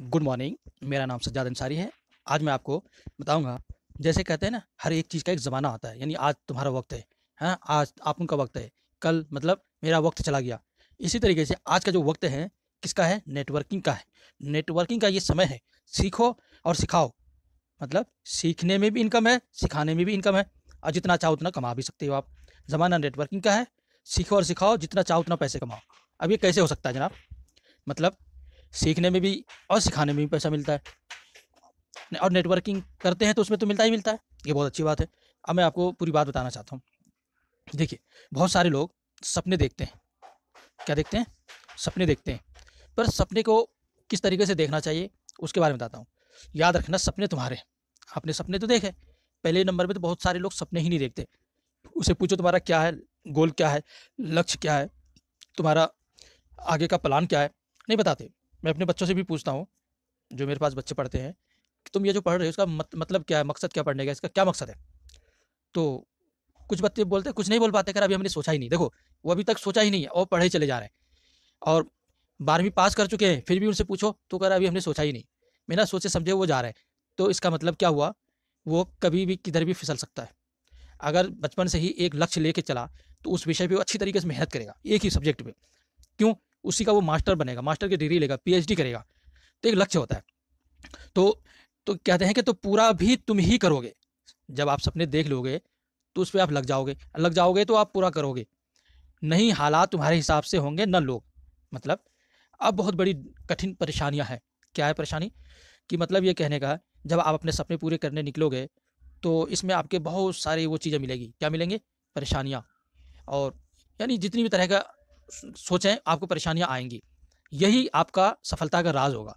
good morning मेरा नाम सज्जाद अंसारी है आज मैं आपको बताऊंगा जैसे कहते हैं ना हर एक चीज़ का एक ज़माना आता है यानी आज तुम्हारा वक्त है हाँ आज आप उनका वक्त है कल मतलब मेरा वक्त चला गया इसी तरीके से आज का जो वक्त है किसका है नेटवर्किंग का है नेटवर्किंग का ये समय है सीखो और सिखाओ मतलब सीखने में भी इनकम है सिखाने में भी इनकम है और जितना चाहो उतना कमा भी सकते हो आप ज़माना नेटवर्किंग का है सीखो और सिखाओ जितना चाहो उतना पैसे कमाओ अब ये कैसे हो सकता है जनाब मतलब सीखने में भी और सिखाने में भी पैसा मिलता है और नेटवर्किंग करते हैं तो उसमें तो मिलता ही मिलता है ये बहुत अच्छी बात है अब मैं आपको पूरी बात बताना चाहता हूँ देखिए बहुत सारे लोग सपने देखते हैं क्या देखते हैं सपने देखते हैं पर सपने को किस तरीके से देखना चाहिए उसके बारे में बताता हूँ याद रखना सपने तुम्हारे आपने सपने तो देखे पहले नंबर पर तो बहुत सारे लोग सपने ही नहीं देखते उसे पूछो तुम्हारा क्या है गोल क्या है लक्ष्य क्या है तुम्हारा आगे का प्लान क्या है नहीं बताते मैं अपने बच्चों से भी पूछता हूँ जो मेरे पास बच्चे पढ़ते हैं कि तुम ये जो पढ़ रहे हो उसका मत, मतलब क्या है मकसद क्या पढ़ने का इसका क्या मकसद है तो कुछ बच्चे बोलते हैं कुछ नहीं बोल पाते कर अभी हमने सोचा ही नहीं देखो वो अभी तक सोचा ही नहीं है और पढ़े चले जा रहे हैं और बारहवीं पास कर चुके हैं फिर भी उनसे पूछो तो कर अभी हमने सोचा ही नहीं बिना सोचे समझे वो जा रहे हैं तो इसका मतलब क्या हुआ वो कभी भी किधर भी फिसल सकता है अगर बचपन से ही एक लक्ष्य लेके चला तो उस विषय पे वो अच्छी तरीके से मेहनत करेगा एक ही सब्जेक्ट पे क्यों उसी का वो मास्टर बनेगा मास्टर की डिग्री लेगा पीएचडी करेगा तो एक लक्ष्य होता है तो तो कहते हैं कि तो पूरा भी तुम ही करोगे जब आप सपने देख लोगे तो उस पर आप लग जाओगे लग जाओगे तो आप पूरा करोगे नहीं हालात तुम्हारे हिसाब से होंगे न लोग मतलब अब बहुत बड़ी कठिन परेशानियाँ हैं क्या है परेशानी कि मतलब ये कहने का जब आप अपने सपने पूरे करने निकलोगे तो इसमें आपके बहुत सारी वो चीज़ें मिलेगी क्या मिलेंगे परेशानियाँ और यानी जितनी भी तरह का सोचें आपको परेशानियाँ आएंगी यही आपका सफलता का राज होगा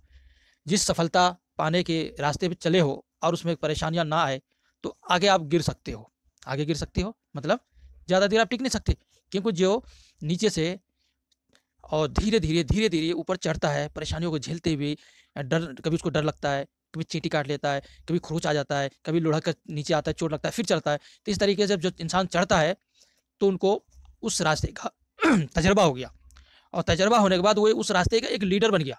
जिस सफलता पाने के रास्ते पर चले हो और उसमें परेशानियाँ ना आए तो आगे आप गिर सकते हो आगे गिर सकते हो मतलब ज़्यादा देर आप टिक नहीं सकते क्योंकि जो नीचे से और धीरे धीरे धीरे धीरे ऊपर चढ़ता है परेशानियों को झेलते हुए डर कभी उसको डर लगता है कभी चीटी काट लेता है कभी खरोच आ जाता है कभी लुढ़क का नीचे आता है चोट लगता है फिर चढ़ता है तो इस तरीके से जब जो इंसान चढ़ता है तो उनको उस रास्ते का तजर्बा हो गया और तजर्बा होने के बाद वो उस रास्ते का एक लीडर बन गया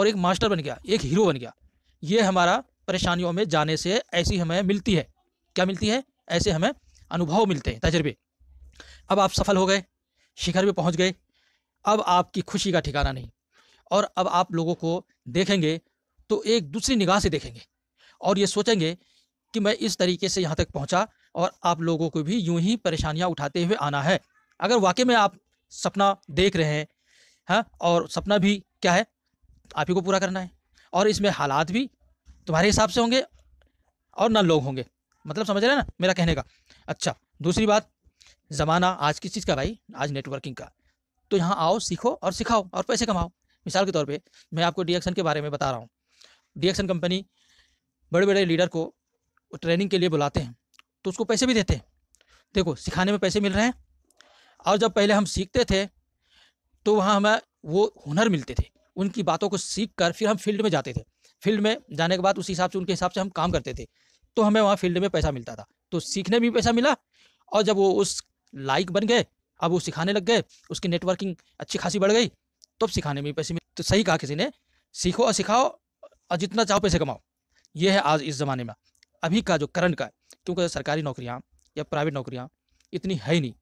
और एक मास्टर बन गया एक हीरो बन गया ये हमारा परेशानियों में जाने से ऐसी हमें मिलती है क्या मिलती है ऐसे हमें अनुभव मिलते हैं तजर्बे अब आप सफल हो गए शिखर पर पहुँच गए अब आपकी खुशी का ठिकाना नहीं और अब आप लोगों को देखेंगे तो एक दूसरी निगाह से देखेंगे और ये सोचेंगे कि मैं इस तरीके से यहाँ तक पहुँचा और आप लोगों को भी यूं ही परेशानियाँ उठाते हुए आना है अगर वाकई में आप सपना देख रहे हैं हाँ और सपना भी क्या है आप ही को पूरा करना है और इसमें हालात भी तुम्हारे हिसाब से होंगे और ना लोग होंगे मतलब समझ रहे हैं ना मेरा कहने का अच्छा दूसरी बात ज़माना आज किस चीज़ का भाई आज नेटवर्किंग का तो यहाँ आओ सीखो और सिखाओ और पैसे कमाओ मिसाल के तौर पे मैं आपको डीएक्सन के बारे में बता रहा हूँ डीएक्सन कंपनी बड़े बड़े लीडर को ट्रेनिंग के लिए बुलाते हैं तो उसको पैसे भी देते हैं देखो सिखाने में पैसे मिल रहे हैं और जब पहले हम सीखते थे तो वहाँ हमें वो हुनर मिलते थे उनकी बातों को सीख कर फिर हम फील्ड में जाते थे फील्ड में जाने के बाद उस हिसाब से उनके हिसाब से हम काम करते थे तो हमें वहाँ फील्ड में पैसा मिलता था तो सीखने में भी पैसा मिला और जब वो उस लाइक बन गए अब वो सिखाने लग गए उसकी नेटवर्किंग अच्छी खासी बढ़ गई तो अब सिखाने में पैसे मिले तो सही कहा किसी ने सीखो और सिखाओ और जितना चाहो पैसे कमाओ ये है आज इस ज़माने में अभी का जो करंट का है क्योंकि सरकारी नौकरियाँ या प्राइवेट नौकरियाँ इतनी है ही नहीं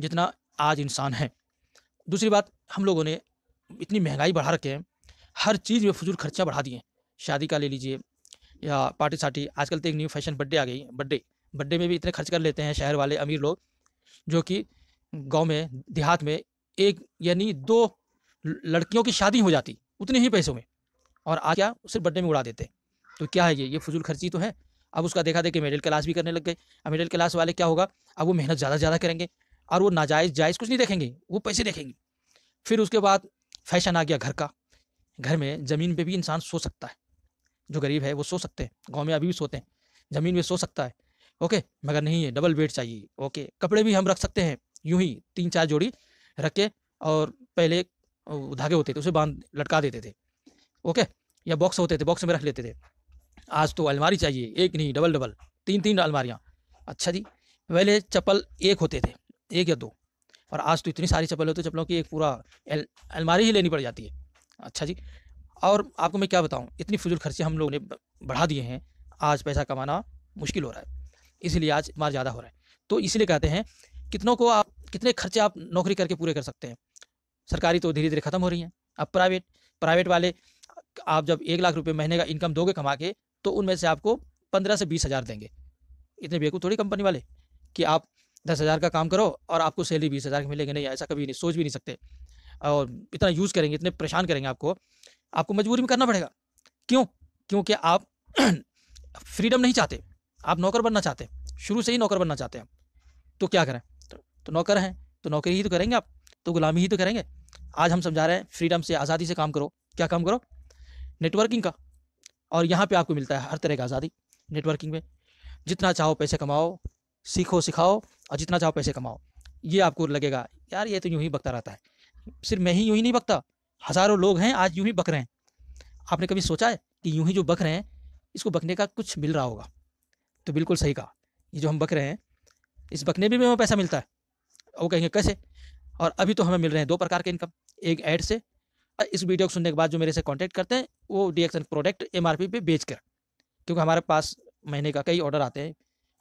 जितना आज इंसान है दूसरी बात हम लोगों ने इतनी महंगाई बढ़ा रखे हैं हर चीज़ में फजूल खर्चा बढ़ा दिए शादी का ले लीजिए या पार्टी साटी आजकल तो एक न्यू फैशन बर्थडे आ गई बर्थडे बर्थडे में भी इतने खर्च कर लेते हैं शहर वाले अमीर लोग जो कि गांव में देहात में एक यानी दो लड़कियों की शादी हो जाती उतने ही पैसों में और आज क्या सिर्फ बर्थडे में उड़ा देते तो क्या है ये ये फजूल खर्ची तो है अब उसका देखा देखिए मिडिल क्लास भी करने लग गए अब मिडिल क्लास वाले क्या होगा अब वो मेहनत ज़्यादा ज़्यादा करेंगे और वो नाजायज़ जायज़ कुछ नहीं देखेंगे वो पैसे देखेंगे फिर उसके बाद फैशन आ गया घर का घर में ज़मीन पे भी इंसान सो सकता है जो गरीब है वो सो सकते हैं गाँव में अभी भी सोते हैं ज़मीन में सो सकता है ओके मगर नहीं है डबल बेड चाहिए ओके कपड़े भी हम रख सकते हैं यूं ही तीन चार जोड़ी रख के और पहले धागे होते थे उसे बांध लटका देते थे ओके या बॉक्स होते थे बॉक्स में रख लेते थे आज तो अलमारी चाहिए एक नहीं डबल डबल तीन तीन अलमारियाँ अच्छा जी पहले चप्पल एक होते थे एक या दो और आज तो इतनी सारी चप्पल होती है चप्पलों की एक पूरा अलमारी ही लेनी पड़ जाती है अच्छा जी और आपको मैं क्या बताऊँ इतनी फजूल खर्चे हम लोगों ने बढ़ा दिए हैं आज पैसा कमाना मुश्किल हो रहा है इसीलिए आज मार ज़्यादा हो रहा है तो इसीलिए कहते हैं कितनों को आप कितने खर्चे आप नौकरी करके पूरे कर सकते हैं सरकारी तो धीरे धीरे ख़त्म हो रही हैं अब प्राइवेट प्राइवेट वाले आप जब एक लाख रुपये महीने का इनकम दोगे कमा के तो उनमें से आपको पंद्रह से बीस हज़ार देंगे इतने बेकूफ़ थोड़ी कंपनी वाले कि आप दस हज़ार का काम करो और आपको सैलरी बीस हज़ार की मिलेगी नहीं ऐसा कभी नहीं सोच भी नहीं सकते और इतना यूज़ करेंगे इतने परेशान करेंगे आपको आपको मजबूरी में करना पड़ेगा क्यों क्योंकि आप फ्रीडम नहीं चाहते आप नौकर बनना चाहते शुरू से ही नौकर बनना चाहते हैं तो क्या करें तो नौकर हैं तो नौकरी ही तो करेंगे आप तो गुलामी ही तो करेंगे आज हम समझा रहे हैं फ्रीडम से आज़ादी से काम करो क्या काम करो नेटवर्किंग का और यहाँ पे आपको मिलता है हर तरह का आज़ादी नेटवर्किंग में जितना चाहो पैसे कमाओ सीखो सिखाओ और जितना चाहो पैसे कमाओ ये आपको लगेगा यार ये तो यूँ ही बकता रहता है सिर्फ मैं ही यूँ ही नहीं बकता हज़ारों लोग हैं आज यूँ ही बक रहे हैं आपने कभी सोचा है कि यूँ ही जो बक रहे हैं इसको बकने का कुछ मिल रहा होगा तो बिल्कुल सही कहा ये जो हम बक रहे हैं इस बकने भी में पैसा मिलता है वो कहेंगे कैसे और अभी तो हमें मिल रहे हैं दो प्रकार के इनकम एक ऐड से इस वीडियो को सुनने के बाद जो मेरे से कॉन्टेक्ट करते हैं वो डी एक्सन प्रोडक्ट एम आर पी पे बेच कर क्योंकि हमारे पास महीने का कई ऑर्डर आते हैं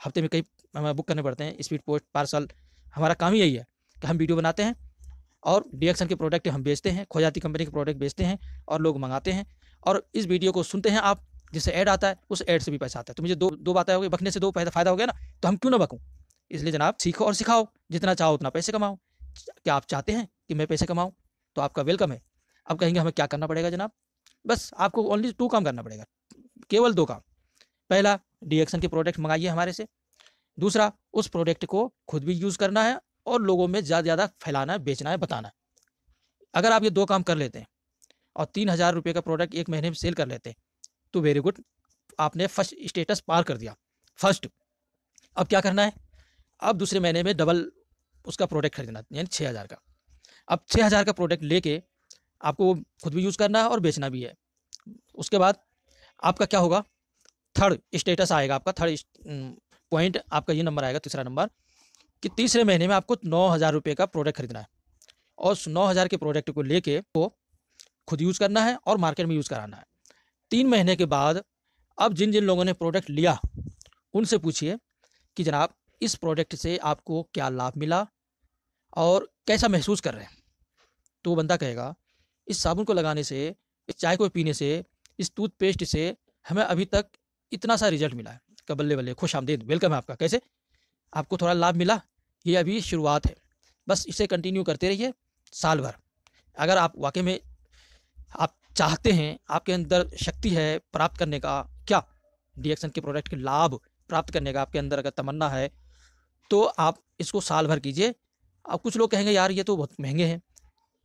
हफ्ते में कई हमें बुक करने पड़ते हैं स्पीड पोस्ट पार्सल हमारा काम ही यही है कि हम वीडियो बनाते हैं और डी के प्रोडक्ट हम बेचते हैं खोजाती कंपनी के प्रोडक्ट बेचते हैं और लोग मंगाते हैं और इस वीडियो को सुनते हैं आप जिससे ऐड आता है उस ऐड से भी पैसा आता है तो मुझे दो दो बातें होगी बकने से दो पैसा फायदा हो गया ना तो हम क्यों ना बकूँ इसलिए जनाब सीखो और सिखाओ जितना चाहो उतना पैसे कमाओ क्या आप चाहते हैं कि मैं पैसे कमाऊँ तो आपका वेलकम है आप कहेंगे हमें क्या करना पड़ेगा जनाब बस आपको ओनली टू काम करना पड़ेगा केवल दो काम पहला डिएक्शन के प्रोडक्ट मंगाइए हमारे से दूसरा उस प्रोडक्ट को खुद भी यूज़ करना है और लोगों में ज़्यादा ज़्यादा फैलाना है बेचना है बताना है अगर आप ये दो काम कर लेते हैं और तीन हज़ार रुपये का प्रोडक्ट एक महीने में सेल कर लेते हैं तो वेरी गुड आपने फर्स्ट स्टेटस पार कर दिया फर्स्ट अब क्या करना है अब दूसरे महीने में डबल उसका प्रोडक्ट खरीदना यानी छः हज़ार का अब छः हज़ार का प्रोडक्ट लेके आपको खुद भी यूज़ करना है और बेचना भी है उसके बाद आपका क्या होगा थर्ड स्टेटस आएगा आपका थर्ड पॉइंट mm, आपका ये नंबर आएगा तीसरा नंबर कि तीसरे महीने में आपको नौ हज़ार रुपये का प्रोडक्ट खरीदना है और उस नौ हज़ार के प्रोडक्ट को लेके वो खुद यूज़ करना है और मार्केट में यूज़ कराना है तीन महीने के बाद अब जिन जिन लोगों ने प्रोडक्ट लिया उनसे पूछिए कि जनाब इस प्रोडक्ट से आपको क्या लाभ मिला और कैसा महसूस कर रहे हैं तो बंदा कहेगा इस साबुन को लगाने से इस चाय को पीने से इस टूथपेस्ट से हमें अभी तक इतना सा रिजल्ट मिला है कबल्ले बल्ले खुश आमदेद वेलकम है आपका कैसे आपको थोड़ा लाभ मिला ये अभी शुरुआत है बस इसे कंटिन्यू करते रहिए साल भर अगर आप वाकई में आप चाहते हैं आपके अंदर शक्ति है प्राप्त करने का क्या डिएक्शन के प्रोडक्ट के लाभ प्राप्त करने का आपके अंदर अगर तमन्ना है तो आप इसको साल भर कीजिए अब कुछ लोग कहेंगे यार ये तो बहुत महंगे हैं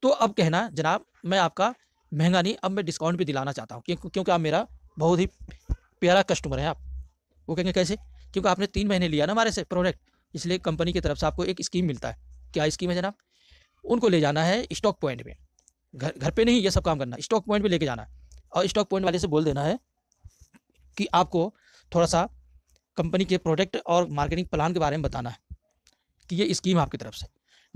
तो अब कहना जनाब मैं आपका महंगा नहीं अब मैं डिस्काउंट भी दिलाना चाहता हूँ क्योंकि आप मेरा बहुत ही प्यारा कस्टमर है आप वो कहेंगे कैसे क्योंकि आपने तीन महीने लिया ना हमारे से प्रोडक्ट इसलिए कंपनी की तरफ से आपको एक स्कीम मिलता है क्या स्कीम है जनाब उनको ले जाना है स्टॉक पॉइंट में घर घर पे नहीं ये सब काम करना स्टॉक पॉइंट में लेके जाना है और स्टॉक पॉइंट वाले से बोल देना है कि आपको थोड़ा सा कंपनी के प्रोडक्ट और मार्केटिंग प्लान के बारे में बताना है कि ये स्कीम आपकी तरफ से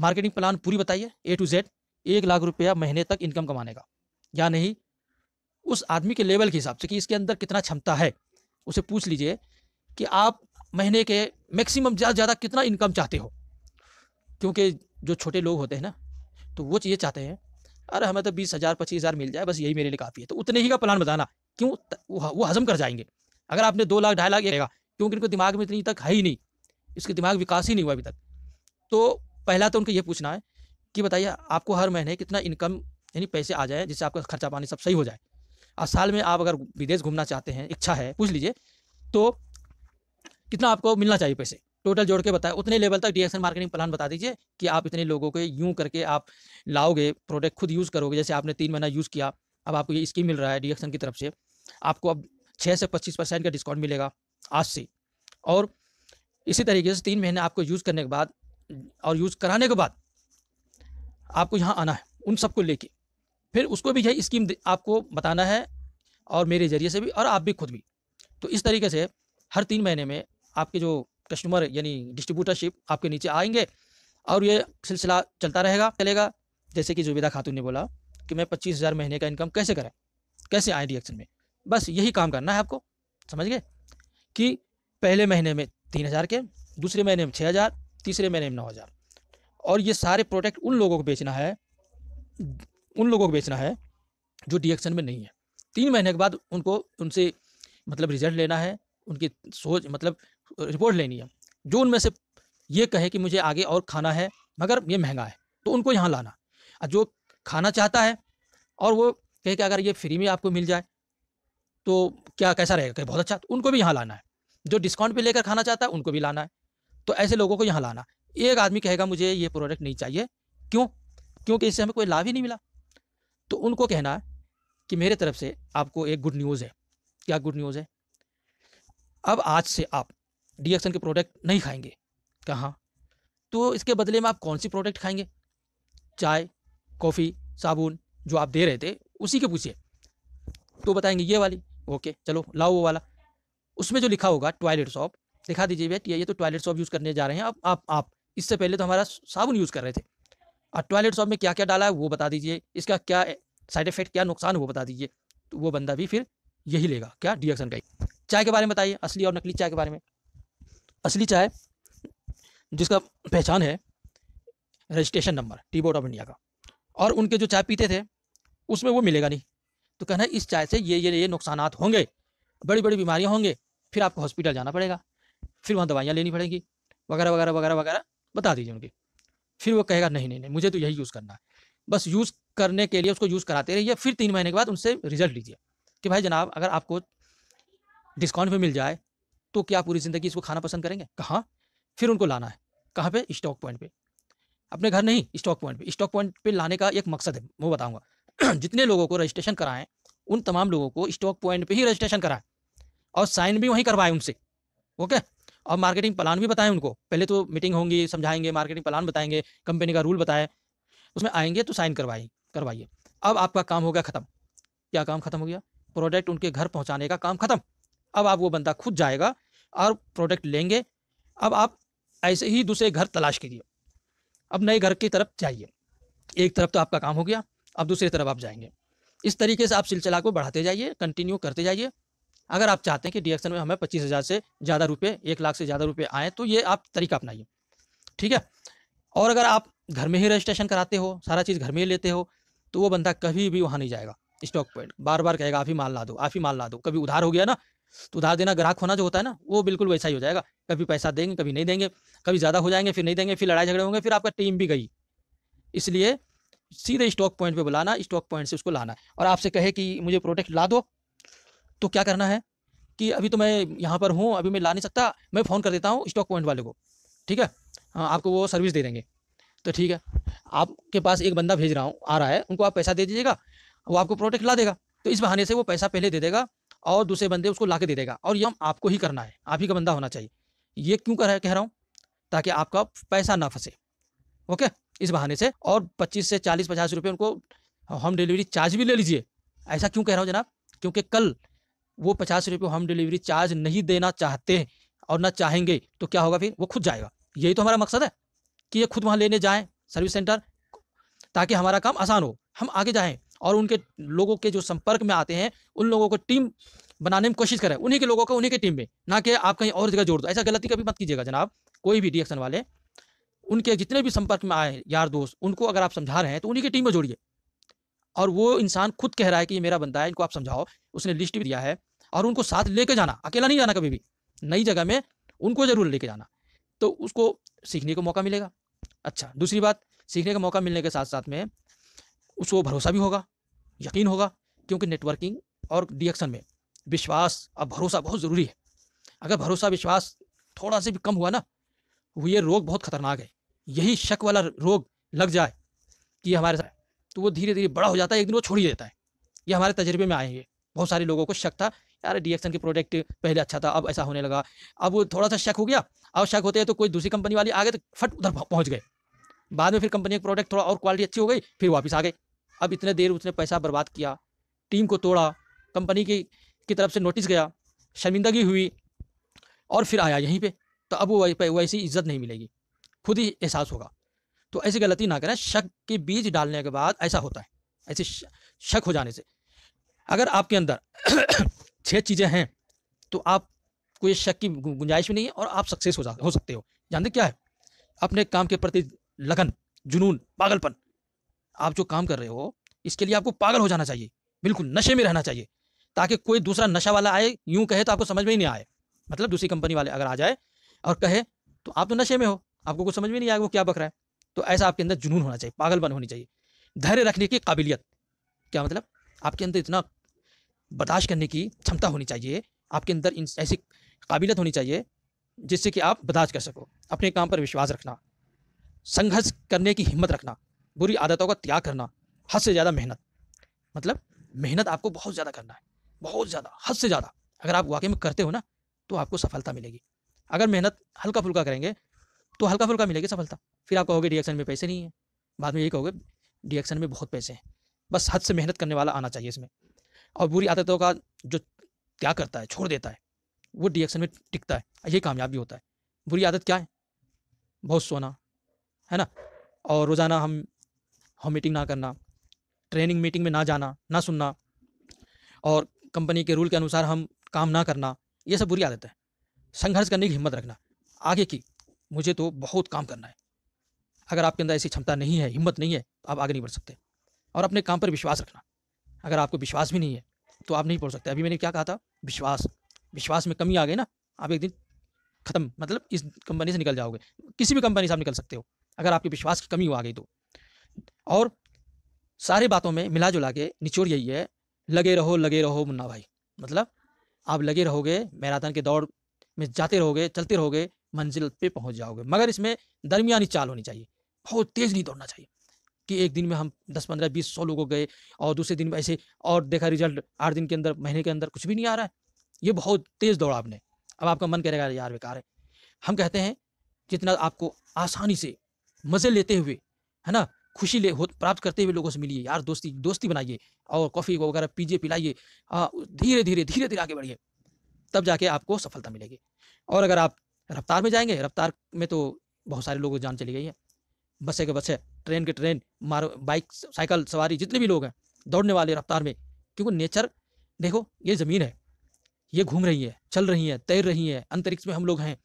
मार्केटिंग प्लान पूरी बताइए ए टू जेड एक लाख रुपया महीने तक इनकम कमाने का या नहीं उस आदमी के लेवल के हिसाब से कि इसके अंदर कितना क्षमता है उसे पूछ लीजिए कि आप महीने के मैक्सिमम ज़्यादा ज़्यादा कितना इनकम चाहते हो क्योंकि जो छोटे लोग होते हैं ना तो वो चीज़ें चाहते हैं अरे हमें तो बीस हज़ार पच्चीस हज़ार मिल जाए बस यही मेरे लिए काफ़ी है तो उतने ही का प्लान बताना क्यों वो हजम कर जाएंगे अगर आपने दो लाख ढाई लाख येगा क्योंकि इनको दिमाग में इतनी तक है ही नहीं इसके दिमाग विकास ही नहीं हुआ अभी तक तो पहला तो उनको ये पूछना है कि बताइए आपको हर महीने कितना इनकम यानी पैसे आ जाए जिससे आपका खर्चा पानी सब सही हो जाए आज साल में आप अगर विदेश घूमना चाहते हैं इच्छा है पूछ लीजिए तो कितना आपको मिलना चाहिए पैसे टोटल जोड़ के बताए उतने लेवल तक डीएक्शन मार्केटिंग प्लान बता दीजिए कि आप इतने लोगों को यूँ करके आप लाओगे प्रोडक्ट खुद यूज़ करोगे जैसे आपने तीन महीना यूज़ किया अब आपको ये स्कीम मिल रहा है डीएक्शन की तरफ से आपको अब छः से पच्चीस परसेंट का डिस्काउंट मिलेगा आज से और इसी तरीके से तीन महीने आपको यूज़ करने के बाद और यूज़ कराने के बाद आपको यहाँ आना है उन सबको लेके फिर उसको भी यही स्कीम आपको बताना है और मेरे ज़रिए से भी और आप भी खुद भी तो इस तरीके से हर तीन महीने में आपके जो कस्टमर यानी डिस्ट्रीब्यूटरशिप आपके नीचे आएंगे और ये सिलसिला चलता रहेगा चलेगा जैसे कि जुबेदा खातून ने बोला कि मैं पच्चीस हज़ार महीने का इनकम कैसे करें कैसे आए रिएक्शन में बस यही काम करना है आपको समझ गए कि पहले महीने में तीन हज़ार के दूसरे महीने में छः हज़ार तीसरे महीने में नौ हज़ार और ये सारे प्रोडक्ट उन लोगों को बेचना है उन लोगों को बेचना है जो डिएक्शन में नहीं है तीन महीने के बाद उनको उनसे मतलब रिजल्ट लेना है उनकी सोच मतलब रिपोर्ट लेनी है जो उनमें से ये कहे कि मुझे आगे और खाना है मगर ये महंगा है तो उनको यहाँ लाना और जो खाना चाहता है और वो कहे कि अगर ये फ्री में आपको मिल जाए तो क्या कैसा रहेगा कहे बहुत अच्छा तो उनको भी यहाँ लाना है जो डिस्काउंट पे लेकर खाना चाहता है उनको भी लाना है तो ऐसे लोगों को यहाँ लाना एक आदमी कहेगा मुझे ये प्रोडक्ट नहीं चाहिए क्यों क्योंकि इससे हमें कोई लाभ ही नहीं मिला तो उनको कहना कि मेरे तरफ से आपको एक गुड न्यूज़ है क्या गुड न्यूज़ है अब आज से आप डी एक्सन के प्रोडक्ट नहीं खाएंगे कहाँ तो इसके बदले में आप कौन सी प्रोडक्ट खाएंगे चाय कॉफ़ी साबुन जो आप दे रहे थे उसी के पूछिए तो बताएंगे ये वाली ओके चलो लाओ वो वाला उसमें जो लिखा होगा टॉयलेट सॉप दिखा दीजिए भैया ये तो टॉयलेट सॉप यूज़ करने जा रहे हैं अब आप आप इससे पहले तो हमारा साबुन यूज़ कर रहे थे और टॉयलेट सॉप में क्या क्या डाला है वो बता दीजिए इसका क्या साइड इफेक्ट क्या नुकसान वो बता दीजिए तो वो बंदा भी फिर यही लेगा क्या डिएक्शन का चाय के बारे में बताइए असली और नकली चाय के बारे में असली चाय जिसका पहचान है registration number tea board of India का और उनके जो चाय पीते थे उसमें वो मिलेगा नहीं तो कहना इस चाय से ये ये ये नुकसान होंगे बड़ी बड़ी बीमारियाँ होंगे फिर आपको हॉस्पिटल जाना पड़ेगा फिर वहाँ दवाइयाँ लेनी पड़ेंगी वगैरह वगैरह वगैरह वगैरह बता दीजिए उनकी फिर वो कहेगा नहीं नहीं नहीं मुझे तो यही यूज़ करना है बस यूज़ करने के लिए उसको यूज़ कराते रहिए फिर तीन महीने के बाद उनसे रिजल्ट लीजिए कि भाई जनाब अगर आपको डिस्काउंट में मिल जाए तो क्या पूरी ज़िंदगी इसको खाना पसंद करेंगे कहाँ फिर उनको लाना है कहाँ पर स्टॉक पॉइंट पर अपने घर नहीं स्टॉक पॉइंट पर स्टॉक पॉइंट पर लाने का एक मकसद है वो बताऊँगा जितने लोगों को रजिस्ट्रेशन कराएं उन तमाम लोगों को स्टॉक पॉइंट पे ही रजिस्ट्रेशन कराएं और साइन भी वहीं करवाएं उनसे ओके और मार्केटिंग प्लान भी बताएं उनको पहले तो मीटिंग होंगी समझाएंगे मार्केटिंग प्लान बताएंगे कंपनी का रूल बताएं उसमें आएंगे तो साइन करवाएं करवाइए अब आपका काम हो गया ख़त्म क्या काम ख़त्म हो गया प्रोडक्ट उनके घर पहुँचाने का काम ख़त्म अब आप वो बंदा खुद जाएगा और प्रोडक्ट लेंगे अब आप ऐसे ही दूसरे घर तलाश कीजिए अब नए घर की तरफ जाइए एक तरफ तो आपका काम हो गया अब दूसरी तरफ आप जाएंगे इस तरीके से आप सिलसिला को बढ़ाते जाइए कंटिन्यू करते जाइए अगर आप चाहते हैं कि डिएक्शन में हमें पच्चीस हज़ार से ज़्यादा रुपये एक लाख से ज़्यादा रुपये आएँ तो ये आप तरीका अपनाइए ठीक है और अगर आप घर में ही रजिस्ट्रेशन कराते हो सारा चीज़ घर में ही लेते हो तो वो बंदा कभी भी वहाँ नहीं जाएगा स्टॉक पॉइंट बार बार कहेगा आप ही माल ला दो आप ही माल ला दो कभी उधार हो गया ना तो उधार देना ग्राहक होना जो होता है ना वो बिल्कुल वैसा ही हो जाएगा कभी पैसा देंगे कभी नहीं देंगे कभी ज़्यादा हो जाएंगे फिर नहीं देंगे फिर लड़ाई झगड़े होंगे फिर आपका टीम भी गई इसलिए सीधे स्टॉक पॉइंट पर बुलाना स्टॉक पॉइंट से उसको लाना और आपसे कहे कि मुझे प्रोडक्ट ला दो तो क्या करना है कि अभी तो मैं यहाँ पर हूँ अभी मैं ला नहीं सकता मैं फ़ोन कर देता हूँ स्टॉक पॉइंट वाले को ठीक है हाँ, आपको वो सर्विस दे देंगे तो ठीक है आपके पास एक बंदा भेज रहा हूँ आ रहा है उनको आप पैसा दे दीजिएगा वो आपको प्रोडक्ट ला देगा तो इस बहाने से वो पैसा पहले दे देगा और दूसरे बंदे उसको ला के दे देगा और ये हम आपको ही करना है आप ही का बंदा होना चाहिए ये क्यों कर कह रहा हूँ ताकि आपका पैसा ना फंसे ओके इस बहाने से और पच्चीस से चालीस पचास रुपये उनको होम डिलीवरी चार्ज भी ले लीजिए ऐसा क्यों कह रहा हूँ जनाब क्योंकि कल वो पचास रुपये होम डिलीवरी चार्ज नहीं देना चाहते और ना चाहेंगे तो क्या होगा फिर वो खुद जाएगा यही तो हमारा मकसद है कि ये खुद वहाँ लेने जाएँ सर्विस सेंटर ताकि हमारा काम आसान हो हम आगे जाएँ और उनके लोगों के जो संपर्क में आते हैं उन लोगों को टीम बनाने में कोशिश करें उन्हीं के लोगों को उन्हीं के टीम में ना कि आप कहीं और जगह जोड़ दो ऐसा गलती कभी मत कीजिएगा जनाब कोई भी डी वाले उनके जितने भी संपर्क में आए यार दोस्त उनको अगर आप समझा रहे हैं तो उन्हीं की टीम में जोड़िए और वो इंसान खुद कह रहा है कि ये मेरा बंदा है इनको आप समझाओ उसने लिस्ट भी दिया है और उनको साथ लेके जाना अकेला नहीं जाना कभी भी नई जगह में उनको ज़रूर लेके जाना तो उसको सीखने का मौका मिलेगा अच्छा दूसरी बात सीखने का मौका मिलने के साथ साथ में उसको भरोसा भी होगा यकीन होगा क्योंकि नेटवर्किंग और डिएक्शन में विश्वास और भरोसा बहुत ज़रूरी है अगर भरोसा विश्वास थोड़ा सा भी कम हुआ ना ये रोग बहुत खतरनाक है यही शक वाला रोग लग जाए कि हमारे साथ तो वो धीरे धीरे बड़ा हो जाता है एक दिन वो छोड़ ही देता है ये हमारे तजर्बे में आए हैं बहुत सारे लोगों को शक था यार डी के प्रोडक्ट पहले अच्छा था अब ऐसा होने लगा अब वो थोड़ा सा शक हो गया अब शक होते हैं तो कोई दूसरी कंपनी वाली आ गए तो फट उधर पहुँच गए बाद में फिर कंपनी का प्रोडक्ट थोड़ा और क्वालिटी अच्छी हो गई फिर वापस आ गए अब इतने देर उसने पैसा बर्बाद किया टीम को तोड़ा कंपनी की की तरफ से नोटिस गया शर्मिंदगी हुई और फिर आया यहीं पे तो अब वो वैसी इज्जत नहीं मिलेगी खुद ही एहसास होगा तो ऐसी गलती ना करें शक के बीज डालने के बाद ऐसा होता है ऐसे शक हो जाने से अगर आपके अंदर छः चीज़ें हैं तो आप कोई शक की गुंजाइश भी नहीं है और आप सक्सेस हो जा हो सकते हो जानते क्या है अपने काम के प्रति लगन जुनून पागलपन आप जो काम कर रहे हो इसके लिए आपको पागल हो जाना चाहिए बिल्कुल नशे में रहना चाहिए ताकि कोई दूसरा नशा वाला आए यूं कहे तो आपको समझ में ही नहीं आए मतलब दूसरी कंपनी वाले अगर आ जाए और कहे तो आप तो नशे में हो आपको कुछ समझ में नहीं आएगा वो क्या बक रहा है तो ऐसा आपके अंदर जुनून होना चाहिए पागलपन होनी चाहिए धैर्य रखने की काबिलियत क्या मतलब आपके अंदर इतना बर्दाश्त करने की क्षमता होनी चाहिए आपके अंदर इन ऐसी काबिलियत होनी चाहिए जिससे कि आप बर्दाश्त कर सको अपने काम पर विश्वास रखना संघर्ष करने की हिम्मत रखना बुरी आदतों का त्याग करना हद से ज़्यादा मेहनत मतलब मेहनत आपको बहुत ज़्यादा करना है बहुत ज़्यादा हद से ज़्यादा अगर आप वाकई में करते हो ना तो आपको सफलता मिलेगी अगर मेहनत हल्का फुल्का करेंगे तो हल्का फुल्का मिलेगी सफलता फिर आप कहोगे डिएक्शन में पैसे नहीं है बाद में ये कहोगे डिएक्शन में बहुत पैसे हैं बस हद से मेहनत करने वाला आना चाहिए इसमें और बुरी आदतों का जो क्या करता है छोड़ देता है वो डिएक्शन में टिकता है यही कामयाब भी होता है बुरी आदत क्या है बहुत सोना है ना और रोज़ाना हम हम मीटिंग ना करना ट्रेनिंग मीटिंग में ना जाना ना सुनना और कंपनी के रूल के अनुसार हम काम ना करना ये सब बुरी आदत है संघर्ष करने की हिम्मत रखना आगे की मुझे तो बहुत काम करना है अगर आपके अंदर ऐसी क्षमता नहीं है हिम्मत नहीं है तो आप आगे नहीं बढ़ सकते और अपने काम पर विश्वास रखना अगर आपको विश्वास भी नहीं है तो आप नहीं पढ़ सकते अभी मैंने क्या कहा था विश्वास विश्वास में कमी आ गई ना आप एक दिन खत्म मतलब इस कंपनी से निकल जाओगे किसी भी कंपनी से आप निकल सकते हो अगर आपके विश्वास की कमी हो आ गई तो और सारी बातों में मिला जुला के निचोड़ यही है लगे रहो लगे रहो मुन्ना भाई मतलब आप लगे रहोगे मैराथन के दौड़ में जाते रहोगे चलते रहोगे मंजिल पे पहुंच जाओगे मगर इसमें दरमियानी चाल होनी चाहिए बहुत तेज़ नहीं दौड़ना चाहिए कि एक दिन में हम दस पंद्रह बीस सौ लोगों गए और दूसरे दिन में ऐसे और देखा रिजल्ट आठ दिन के अंदर महीने के अंदर कुछ भी नहीं आ रहा है ये बहुत तेज़ दौड़ा आपने अब आपका मन करेगा यार बेकार है हम कहते हैं जितना आपको आसानी से मज़े लेते हुए है ना खुशी ले प्राप्त करते हुए लोगों से मिलिए यार दोस्ती दोस्ती बनाइए और कॉफ़ी वगैरह पीजिए पिलाइए धीरे धीरे धीरे धीरे आगे बढ़िए तब जाके आपको सफलता मिलेगी और अगर आप रफ्तार में जाएंगे रफ्तार में तो बहुत सारे लोगों की जान चली गई है बसे के बसे ट्रेन के ट्रेन मार बाइक साइकिल सवारी जितने भी लोग हैं दौड़ने वाले रफ्तार में क्योंकि नेचर देखो ये ज़मीन है ये घूम रही है चल रही है तैर रही है अंतरिक्ष में हम लोग हैं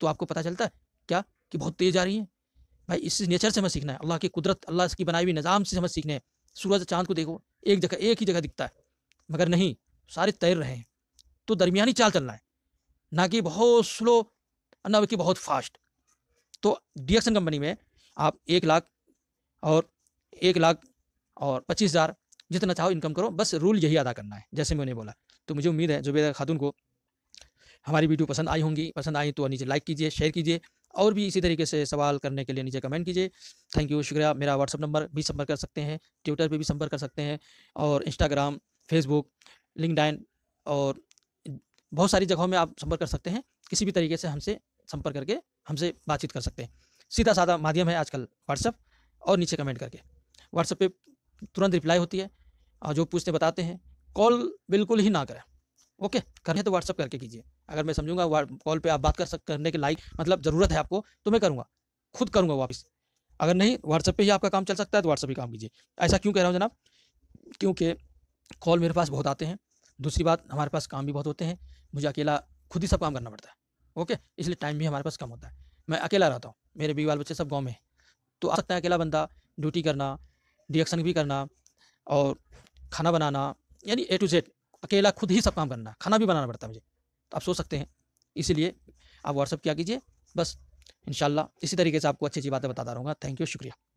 तो आपको पता चलता है क्या कि बहुत तेज़ जा रही है भाई इस नेचर से हमें सीखना है अल्लाह की कुदरत अल्लाह की बनाई हुई निज़ाम से हमें सीखना है सूरज चांद को देखो एक जगह एक ही जगह दिखता है मगर नहीं सारे तैर रहे हैं तो दरमियानी चाल चलना है ना कि बहुत स्लो और ना बहुत फास्ट तो डी कंपनी में आप एक लाख और एक लाख और पच्चीस हज़ार जितना चाहो इनकम करो बस रूल यही अदा करना है जैसे मैंने बोला तो मुझे उम्मीद है जुबेदा खातून को हमारी वीडियो पसंद आई होंगी पसंद आई तो नीचे लाइक कीजिए शेयर कीजिए और भी इसी तरीके से सवाल करने के लिए नीचे कमेंट कीजिए थैंक यू शुक्रिया मेरा व्हाट्सअप नंबर भी संपर्क कर सकते हैं ट्विटर पर भी संपर्क कर सकते हैं और इंस्टाग्राम फेसबुक लिंकडाइन और बहुत सारी जगहों में आप संपर्क कर सकते हैं किसी भी तरीके से हमसे संपर्क करके हमसे बातचीत कर सकते हैं सीधा साधा माध्यम है आजकल व्हाट्सअप और नीचे कमेंट करके व्हाट्सअप पे तुरंत रिप्लाई होती है और जो पूछते बताते हैं कॉल बिल्कुल ही ना करें ओके करें तो व्हाट्सअप करके कीजिए अगर मैं समझूंगा कॉल पे आप बात कर सक करने के लायक मतलब ज़रूरत है आपको तो मैं करूँगा खुद करूँगा वापस अगर नहीं व्हाट्सअप पे ही आपका काम चल सकता है तो व्हाट्सअप ही काम कीजिए ऐसा क्यों कह रहा हूँ जनाब क्योंकि कॉल मेरे पास बहुत आते हैं दूसरी बात हमारे पास काम भी बहुत होते हैं मुझे अकेला खुद ही सब काम करना पड़ता है ओके इसलिए टाइम भी हमारे पास कम होता है मैं अकेला रहता हूँ मेरे बीवी वाले बच्चे सब गाँव में तो आ सकता है अकेला बंदा ड्यूटी करना डिएक्शन भी करना और खाना बनाना यानी ए टू जेड अकेला खुद ही सब काम करना खाना भी बनाना पड़ता है मुझे तो आप सोच सकते हैं इसीलिए आप व्हाट्सअप क्या कीजिए बस इन इसी तरीके से आपको अच्छी अच्छी बातें बताता रहूँगा थैंक यू शुक्रिया